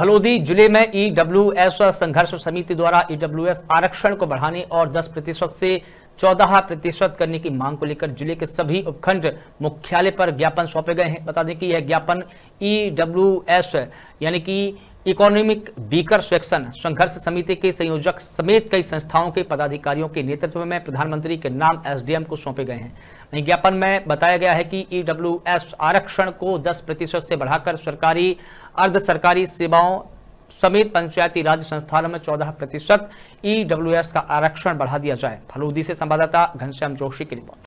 हलोदी जिले में EWS e संघर्ष समिति द्वारा ईडब्ल्यूएस e आरक्षण को बढ़ाने और 10 प्रतिशत से 14 प्रतिशत करने की मांग को लेकर जिले के सभी उपखंड मुख्यालय पर ज्ञापन सौंपे गए हैं बता दें कि यह ज्ञापन ईडब्ल्यूएस e यानी कि इकोनॉमिक बीकर सेक्शन संघर्ष समिति के संयोजक समेत कई संस्थाओं के पदाधिकारियों के नेतृत्व में प्रधानमंत्री के नाम एसडीएम को सौंपे गए हैं ज्ञापन में बताया गया है कि ईडब्ल्यूएस आरक्षण को 10 प्रतिशत से बढ़ाकर सरकारी अर्ध सरकारी सेवाओं समेत पंचायती राज संस्थानों में 14 प्रतिशत ईडब्ल्यूएस e का आरक्षण बढ़ा दिया जाए फलूदी से संवाददाता घनश्याम जोशी की रिपोर्ट